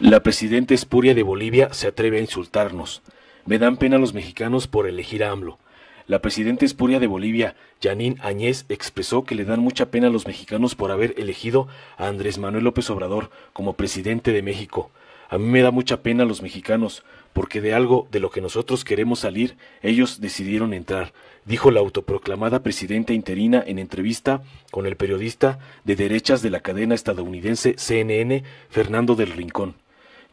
La presidenta espuria de Bolivia se atreve a insultarnos. Me dan pena los mexicanos por elegir a AMLO. La presidenta espuria de Bolivia, Janine Añez, expresó que le dan mucha pena a los mexicanos por haber elegido a Andrés Manuel López Obrador como presidente de México. A mí me da mucha pena a los mexicanos, porque de algo de lo que nosotros queremos salir, ellos decidieron entrar, dijo la autoproclamada presidenta interina en entrevista con el periodista de derechas de la cadena estadounidense CNN, Fernando del Rincón.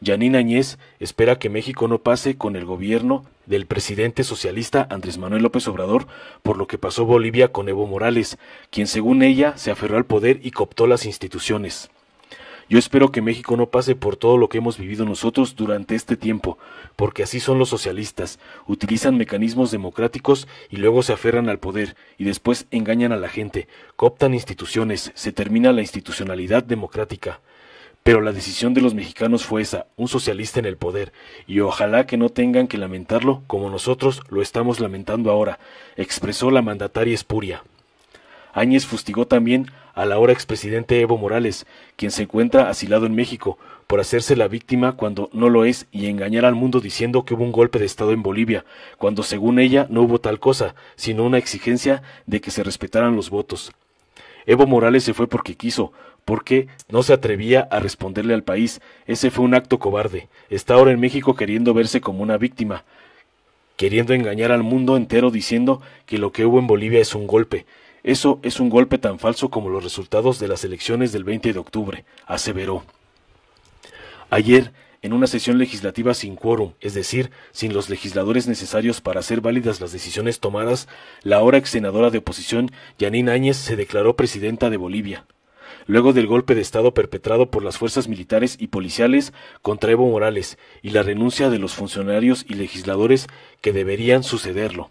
Janine Añez espera que México no pase con el gobierno del presidente socialista Andrés Manuel López Obrador por lo que pasó Bolivia con Evo Morales, quien según ella se aferró al poder y cooptó las instituciones. Yo espero que México no pase por todo lo que hemos vivido nosotros durante este tiempo, porque así son los socialistas, utilizan mecanismos democráticos y luego se aferran al poder, y después engañan a la gente, cooptan instituciones, se termina la institucionalidad democrática. Pero la decisión de los mexicanos fue esa, un socialista en el poder, y ojalá que no tengan que lamentarlo como nosotros lo estamos lamentando ahora, expresó la mandataria espuria. Áñez fustigó también al ahora expresidente Evo Morales, quien se encuentra asilado en México, por hacerse la víctima cuando no lo es y engañar al mundo diciendo que hubo un golpe de Estado en Bolivia, cuando según ella no hubo tal cosa, sino una exigencia de que se respetaran los votos. Evo Morales se fue porque quiso, porque no se atrevía a responderle al país. Ese fue un acto cobarde. Está ahora en México queriendo verse como una víctima, queriendo engañar al mundo entero diciendo que lo que hubo en Bolivia es un golpe. Eso es un golpe tan falso como los resultados de las elecciones del 20 de octubre, aseveró. Ayer, en una sesión legislativa sin quórum, es decir, sin los legisladores necesarios para hacer válidas las decisiones tomadas, la ahora ex senadora de oposición, Janine Áñez, se declaró presidenta de Bolivia. Luego del golpe de Estado perpetrado por las fuerzas militares y policiales contra Evo Morales y la renuncia de los funcionarios y legisladores que deberían sucederlo,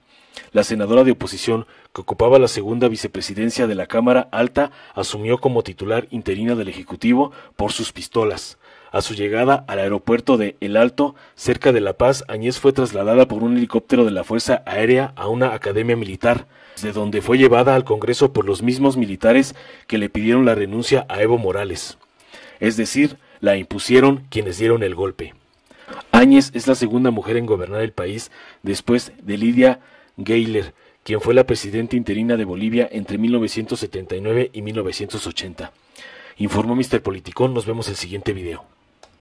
la senadora de oposición, que ocupaba la segunda vicepresidencia de la Cámara Alta, asumió como titular interina del Ejecutivo por sus pistolas. A su llegada al aeropuerto de El Alto, cerca de La Paz, Áñez fue trasladada por un helicóptero de la Fuerza Aérea a una academia militar, de donde fue llevada al Congreso por los mismos militares que le pidieron la renuncia a Evo Morales. Es decir, la impusieron quienes dieron el golpe. Áñez es la segunda mujer en gobernar el país después de Lidia Gayler, quien fue la presidenta interina de Bolivia entre 1979 y 1980. Informó Mr. Politicón, nos vemos el siguiente video.